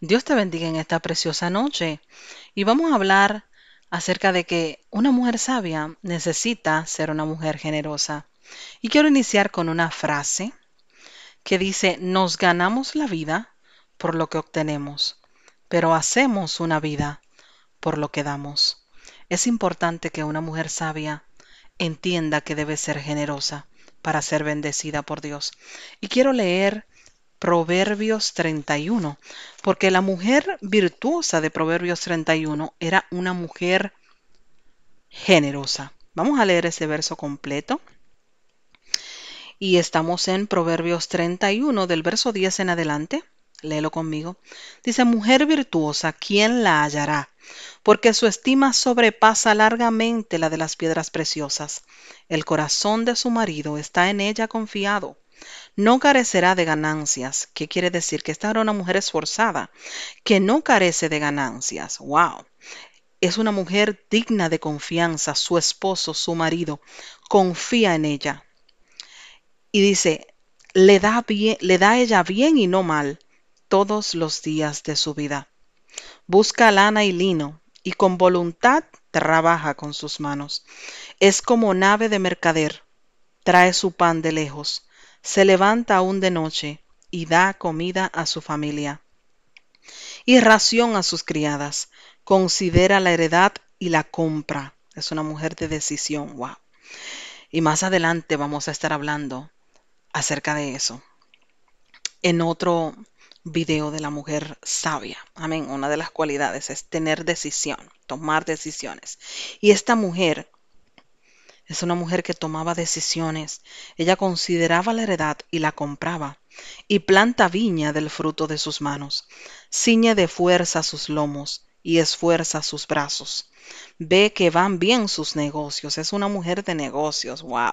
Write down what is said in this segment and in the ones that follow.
Dios te bendiga en esta preciosa noche y vamos a hablar acerca de que una mujer sabia necesita ser una mujer generosa. Y quiero iniciar con una frase que dice, nos ganamos la vida por lo que obtenemos, pero hacemos una vida por lo que damos. Es importante que una mujer sabia entienda que debe ser generosa para ser bendecida por Dios. Y quiero leer Proverbios 31, porque la mujer virtuosa de Proverbios 31 era una mujer generosa. Vamos a leer ese verso completo. Y estamos en Proverbios 31, del verso 10 en adelante. Léelo conmigo. Dice, mujer virtuosa, ¿quién la hallará? Porque su estima sobrepasa largamente la de las piedras preciosas. El corazón de su marido está en ella confiado no carecerá de ganancias, que quiere decir que esta era una mujer esforzada, que no carece de ganancias. ¡Wow! Es una mujer digna de confianza, su esposo, su marido, confía en ella. Y dice, le da, bien, le da ella bien y no mal todos los días de su vida. Busca lana y lino y con voluntad trabaja con sus manos. Es como nave de mercader, trae su pan de lejos se levanta aún de noche y da comida a su familia y ración a sus criadas. Considera la heredad y la compra. Es una mujer de decisión. Wow. Y más adelante vamos a estar hablando acerca de eso en otro video de la mujer sabia. Amén. Una de las cualidades es tener decisión, tomar decisiones. Y esta mujer es una mujer que tomaba decisiones. Ella consideraba la heredad y la compraba, y planta viña del fruto de sus manos. Ciñe de fuerza sus lomos y esfuerza sus brazos. Ve que van bien sus negocios. Es una mujer de negocios. ¡Wow!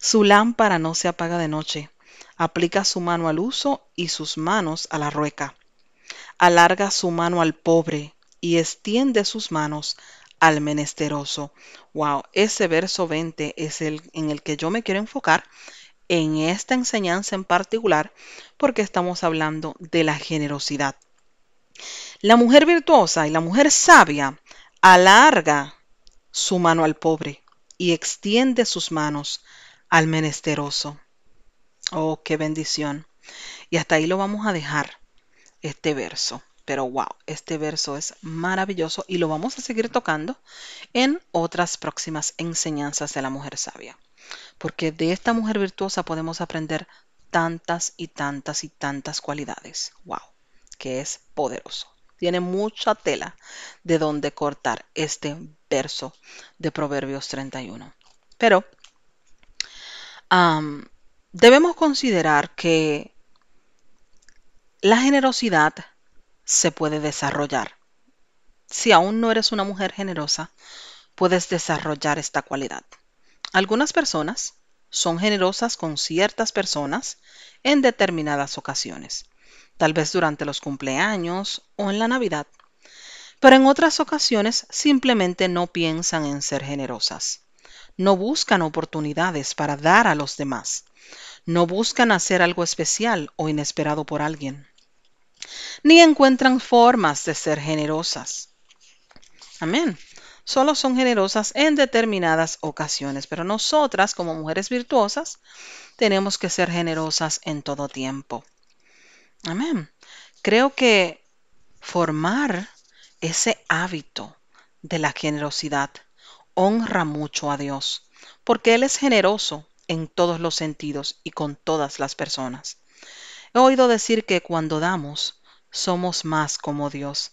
Su lámpara no se apaga de noche. Aplica su mano al uso y sus manos a la rueca. Alarga su mano al pobre y extiende sus manos al menesteroso. Wow, ese verso 20 es el en el que yo me quiero enfocar en esta enseñanza en particular porque estamos hablando de la generosidad. La mujer virtuosa y la mujer sabia alarga su mano al pobre y extiende sus manos al menesteroso. Oh, qué bendición. Y hasta ahí lo vamos a dejar, este verso. Pero wow, este verso es maravilloso y lo vamos a seguir tocando en otras próximas enseñanzas de la mujer sabia. Porque de esta mujer virtuosa podemos aprender tantas y tantas y tantas cualidades. Wow, que es poderoso. Tiene mucha tela de donde cortar este verso de Proverbios 31. Pero debemos considerar que la generosidad se puede desarrollar. Si aún no eres una mujer generosa, puedes desarrollar esta cualidad. Algunas personas son generosas con ciertas personas en determinadas ocasiones, tal vez durante los cumpleaños o en la Navidad, pero en otras ocasiones simplemente no piensan en ser generosas. No buscan oportunidades para dar a los demás. No buscan hacer algo especial o inesperado por alguien ni encuentran formas de ser generosas. Amén. Solo son generosas en determinadas ocasiones, pero nosotras como mujeres virtuosas tenemos que ser generosas en todo tiempo. Amén. Creo que formar ese hábito de la generosidad honra mucho a Dios, porque Él es generoso en todos los sentidos y con todas las personas. He oído decir que cuando damos, somos más como Dios.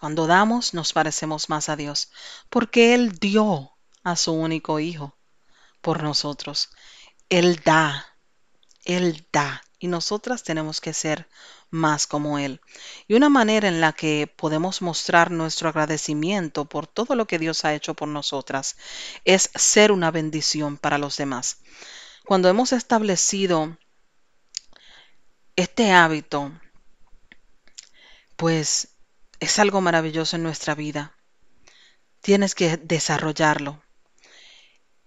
Cuando damos, nos parecemos más a Dios, porque Él dio a su único Hijo por nosotros. Él da, Él da, y nosotras tenemos que ser más como Él. Y una manera en la que podemos mostrar nuestro agradecimiento por todo lo que Dios ha hecho por nosotras es ser una bendición para los demás. Cuando hemos establecido este hábito pues es algo maravilloso en nuestra vida. Tienes que desarrollarlo.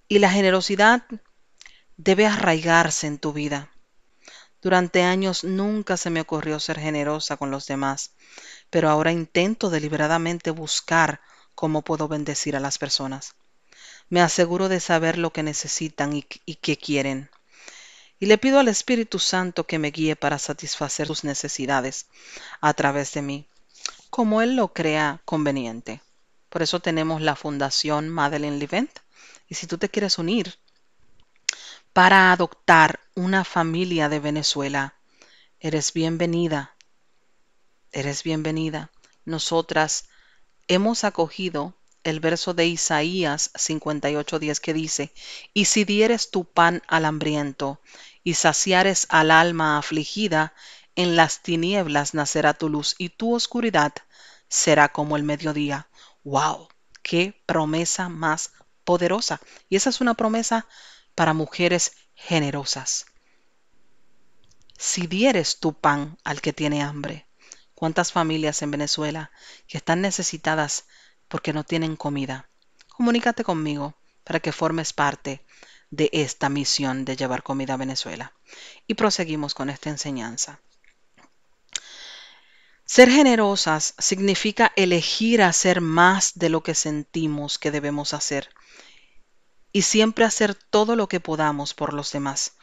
Y la generosidad debe arraigarse en tu vida. Durante años nunca se me ocurrió ser generosa con los demás, pero ahora intento deliberadamente buscar cómo puedo bendecir a las personas. Me aseguro de saber lo que necesitan y, y qué quieren y le pido al Espíritu Santo que me guíe para satisfacer sus necesidades a través de mí, como Él lo crea conveniente. Por eso tenemos la Fundación Madeleine Levent. Y si tú te quieres unir para adoptar una familia de Venezuela, eres bienvenida. Eres bienvenida. Nosotras hemos acogido el verso de Isaías 58:10 que dice, y si dieres tu pan al hambriento y saciares al alma afligida, en las tinieblas nacerá tu luz y tu oscuridad será como el mediodía. ¡Wow! ¡Qué promesa más poderosa! Y esa es una promesa para mujeres generosas. Si dieres tu pan al que tiene hambre, ¿cuántas familias en Venezuela que están necesitadas porque no tienen comida? Comunícate conmigo para que formes parte de esta misión de llevar comida a Venezuela. Y proseguimos con esta enseñanza. Ser generosas significa elegir hacer más de lo que sentimos que debemos hacer y siempre hacer todo lo que podamos por los demás.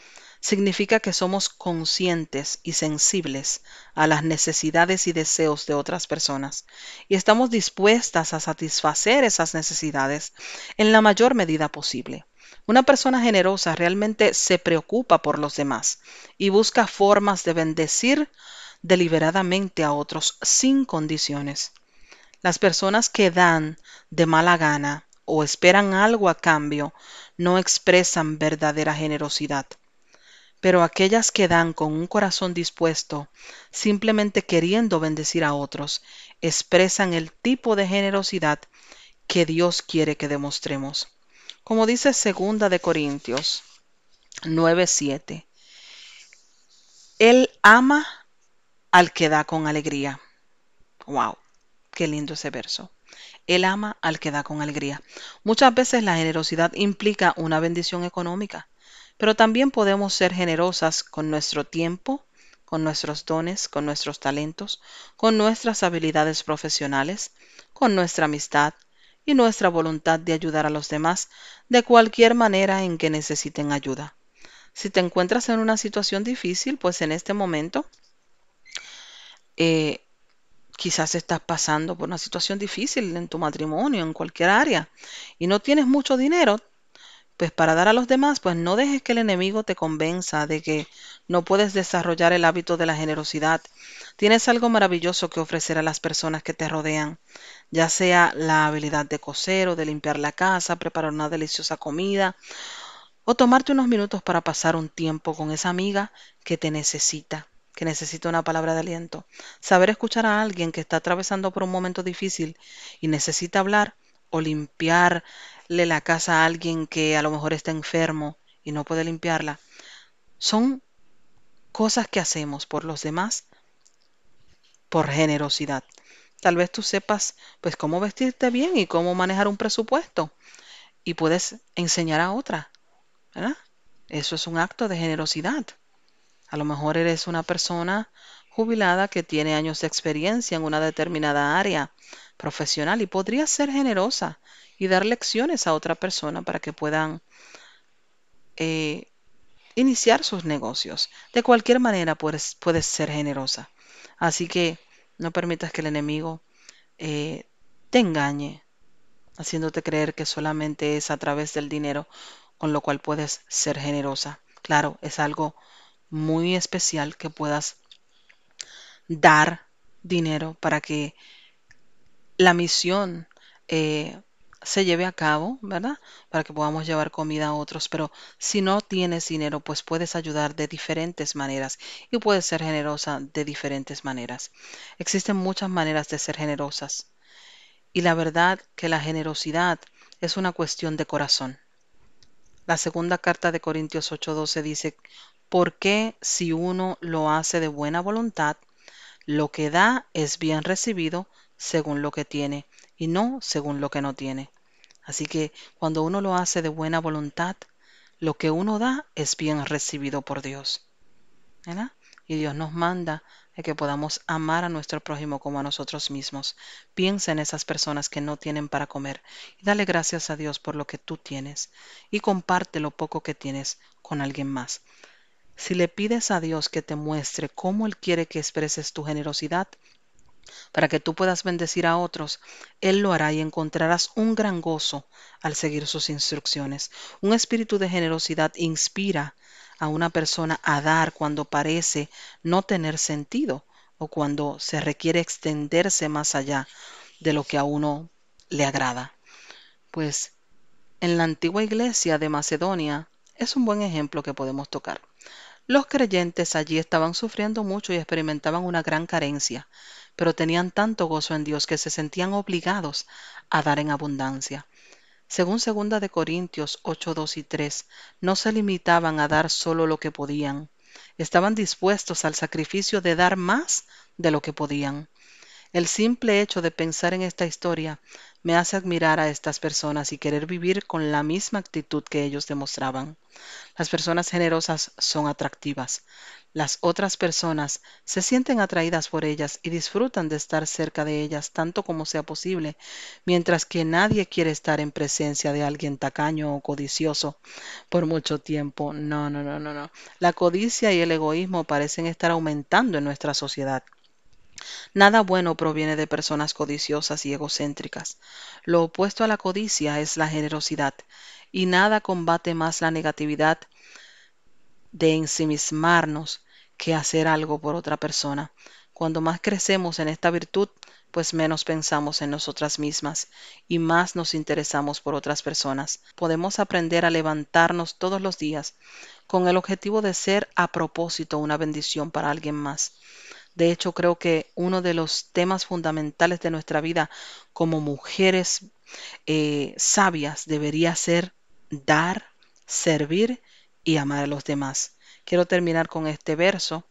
Significa que somos conscientes y sensibles a las necesidades y deseos de otras personas y estamos dispuestas a satisfacer esas necesidades en la mayor medida posible. Una persona generosa realmente se preocupa por los demás y busca formas de bendecir deliberadamente a otros sin condiciones. Las personas que dan de mala gana o esperan algo a cambio no expresan verdadera generosidad. Pero aquellas que dan con un corazón dispuesto, simplemente queriendo bendecir a otros, expresan el tipo de generosidad que Dios quiere que demostremos. Como dice Segunda de Corintios 9:7. Él ama al que da con alegría. Wow, qué lindo ese verso. Él ama al que da con alegría. Muchas veces la generosidad implica una bendición económica, pero también podemos ser generosas con nuestro tiempo, con nuestros dones, con nuestros talentos, con nuestras habilidades profesionales, con nuestra amistad, y nuestra voluntad de ayudar a los demás de cualquier manera en que necesiten ayuda. Si te encuentras en una situación difícil, pues en este momento eh, quizás estás pasando por una situación difícil en tu matrimonio, en cualquier área, y no tienes mucho dinero, pues para dar a los demás, pues no dejes que el enemigo te convenza de que no puedes desarrollar el hábito de la generosidad. Tienes algo maravilloso que ofrecer a las personas que te rodean, ya sea la habilidad de coser o de limpiar la casa, preparar una deliciosa comida o tomarte unos minutos para pasar un tiempo con esa amiga que te necesita, que necesita una palabra de aliento. Saber escuchar a alguien que está atravesando por un momento difícil y necesita hablar o limpiar le la casa a alguien que a lo mejor está enfermo y no puede limpiarla. Son cosas que hacemos por los demás por generosidad. Tal vez tú sepas pues cómo vestirte bien y cómo manejar un presupuesto y puedes enseñar a otra. Eso es un acto de generosidad. A lo mejor eres una persona jubilada que tiene años de experiencia en una determinada área profesional y podría ser generosa y dar lecciones a otra persona para que puedan eh, iniciar sus negocios. De cualquier manera puedes, puedes, ser generosa. Así que no permitas que el enemigo eh, te engañe, haciéndote creer que solamente es a través del dinero con lo cual puedes ser generosa. Claro, es algo muy especial que puedas dar dinero para que la misión eh, se lleve a cabo, ¿verdad? Para que podamos llevar comida a otros. Pero si no tienes dinero, pues puedes ayudar de diferentes maneras y puedes ser generosa de diferentes maneras. Existen muchas maneras de ser generosas. Y la verdad que la generosidad es una cuestión de corazón. La segunda carta de Corintios 8:12 dice, ¿Por qué si uno lo hace de buena voluntad, lo que da es bien recibido según lo que tiene y no según lo que no tiene. Así que cuando uno lo hace de buena voluntad, lo que uno da es bien recibido por Dios. Y Dios nos manda a que podamos amar a nuestro prójimo como a nosotros mismos. Piensa en esas personas que no tienen para comer y dale gracias a Dios por lo que tú tienes y comparte lo poco que tienes con alguien más. Si le pides a Dios que te muestre cómo Él quiere que expreses tu generosidad, para que tú puedas bendecir a otros, Él lo hará y encontrarás un gran gozo al seguir sus instrucciones. Un espíritu de generosidad inspira a una persona a dar cuando parece no tener sentido o cuando se requiere extenderse más allá de lo que a uno le agrada. Pues en la antigua iglesia de Macedonia es un buen ejemplo que podemos tocar. Los creyentes allí estaban sufriendo mucho y experimentaban una gran carencia pero tenían tanto gozo en Dios que se sentían obligados a dar en abundancia. Según 2 de Corintios 8, 2 y 3, no se limitaban a dar solo lo que podían, estaban dispuestos al sacrificio de dar más de lo que podían. El simple hecho de pensar en esta historia me hace admirar a estas personas y querer vivir con la misma actitud que ellos demostraban. Las personas generosas son atractivas. Las otras personas se sienten atraídas por ellas y disfrutan de estar cerca de ellas tanto como sea posible, mientras que nadie quiere estar en presencia de alguien tacaño o codicioso por mucho tiempo. No, no, no, no, no. La codicia y el egoísmo parecen estar aumentando en nuestra sociedad. Nada bueno proviene de personas codiciosas y egocéntricas. Lo opuesto a la codicia es la generosidad, y nada combate más la negatividad de ensimismarnos que hacer algo por otra persona. Cuando más crecemos en esta virtud, pues menos pensamos en nosotras mismas y más nos interesamos por otras personas. Podemos aprender a levantarnos todos los días con el objetivo de ser a propósito una bendición para alguien más. De hecho, creo que uno de los temas fundamentales de nuestra vida como mujeres eh, sabias debería ser dar, servir y amar a los demás. Quiero terminar con este verso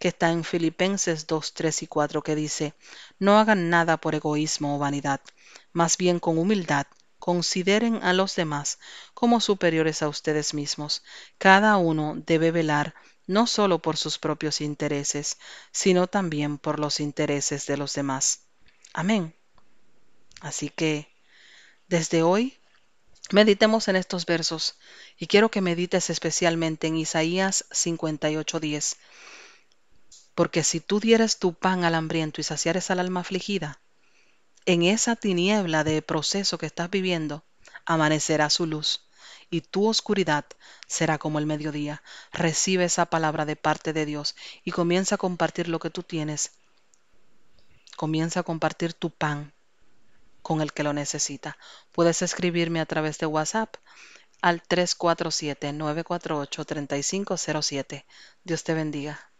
que está en Filipenses 2, 3 y 4 que dice, no hagan nada por egoísmo o vanidad, más bien con humildad consideren a los demás como superiores a ustedes mismos. Cada uno debe velar no solo por sus propios intereses, sino también por los intereses de los demás. Amén. Así que, desde hoy, meditemos en estos versos y quiero que medites especialmente en Isaías 58:10. Porque si tú dieres tu pan al hambriento y saciares al alma afligida, en esa tiniebla de proceso que estás viviendo, amanecerá su luz y tu oscuridad será como el mediodía. Recibe esa palabra de parte de Dios y comienza a compartir lo que tú tienes. Comienza a compartir tu pan con el que lo necesita. Puedes escribirme a través de WhatsApp al 347-948-3507. Dios te bendiga.